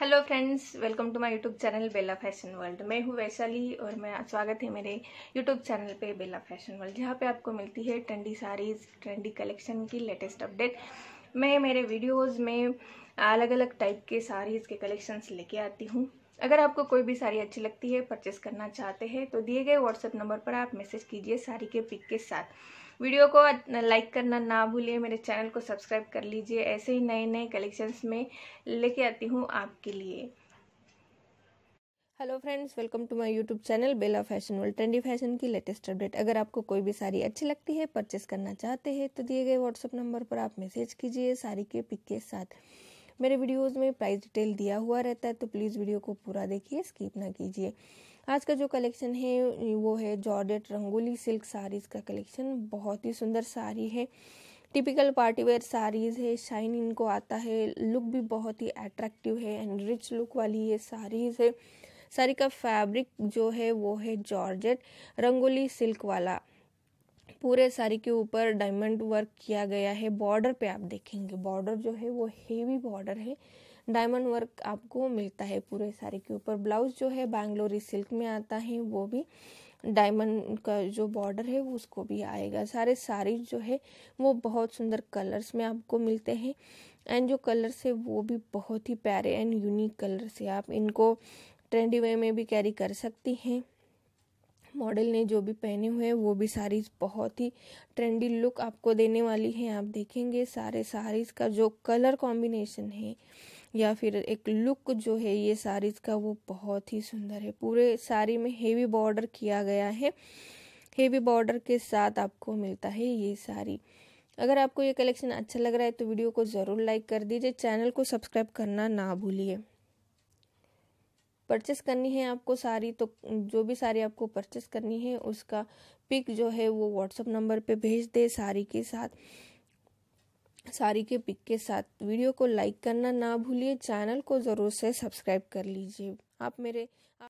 hello friends welcome to my YouTube channel Bela fashion world मैं हूँ वैशाली और मैं स्वागत है मेरे यूट्यूब चैनल पे बेला फैशन वर्ल्ड जहाँ पे आपको मिलती है ट्रेंडी साड़ीज़ ट्रेंडी कलेक्शन की लेटेस्ट अपडेट मैं मेरे वीडियोस में अलग अलग टाइप के साड़ीज़ के कलेक्शंस लेके आती हूँ अगर आपको कोई भी साड़ी अच्छी लगती है परचेस करना चाहते हैं तो दिए गए व्हाट्सएप नंबर पर आप मैसेज कीजिए साड़ी के पिक के साथ वीडियो को लाइक करना ना भूलिए मेरे चैनल को सब्सक्राइब कर लीजिए ऐसे ही नए नए कलेक्शंस में लेके आती हूँ आपके लिए hello friends welcome to my YouTube channel Bela fashion world trendy fashion की लेटेस्ट अपडेट अगर आपको कोई भी साड़ी अच्छी लगती है परचेस करना चाहते हैं तो दिए गए व्हाट्सएप नंबर पर आप मैसेज कीजिए साड़ी के पिक के साथ मेरे वीडियोस में प्राइस डिटेल दिया हुआ रहता है तो प्लीज़ वीडियो को पूरा देखिए स्किप ना कीजिए आज का जो कलेक्शन है वो है जॉर्डेट रंगोली सिल्क साड़ीज़ का कलेक्शन बहुत ही सुंदर साड़ी है टिपिकल पार्टीवेयर साड़ीज़ है शाइन इनको आता है लुक भी बहुत ही अट्रैक्टिव है एंड रिच लुक वाली ये साड़ीज़ है साड़ी का फैब्रिक जो है वो है जॉर्जेट रंगोली सिल्क वाला पूरे साड़ी के ऊपर डायमंड वर्क किया गया है बॉर्डर पे आप देखेंगे बॉर्डर जो है वो हेवी बॉर्डर है डायमंड वर्क आपको मिलता है पूरे साड़ी के ऊपर ब्लाउज जो है बैंगलोरी सिल्क में आता है वो भी डायमंड का जो बॉर्डर है वो उसको भी आएगा सारे साड़ी जो है वो बहुत सुंदर कलर्स में आपको मिलते हैं एंड जो कलर्स है वो भी बहुत ही प्यारे एंड यूनिक कलर्स है आप इनको ट्रेंडी वे में भी कैरी कर सकती हैं मॉडल ने जो भी पहने हुए हैं वो भी साड़ीज़ बहुत ही ट्रेंडी लुक आपको देने वाली हैं आप देखेंगे सारे साड़ीज़ का जो कलर कॉम्बिनेशन है या फिर एक लुक जो है ये साड़ीज़ का वो बहुत ही सुंदर है पूरे साड़ी में हेवी बॉर्डर किया गया है हेवी बॉर्डर के साथ आपको मिलता है ये साड़ी अगर आपको ये कलेक्शन अच्छा लग रहा है तो वीडियो को ज़रूर लाइक कर दीजिए चैनल को सब्सक्राइब करना ना भूलिए परचेस करनी है आपको सारी तो जो भी साड़ी आपको परचेस करनी है उसका पिक जो है वो व्हाट्सअप नंबर पे भेज दे सारी के साथ साड़ी के पिक के साथ वीडियो को लाइक करना ना भूलिए चैनल को ज़रूर से सब्सक्राइब कर लीजिए आप मेरे आप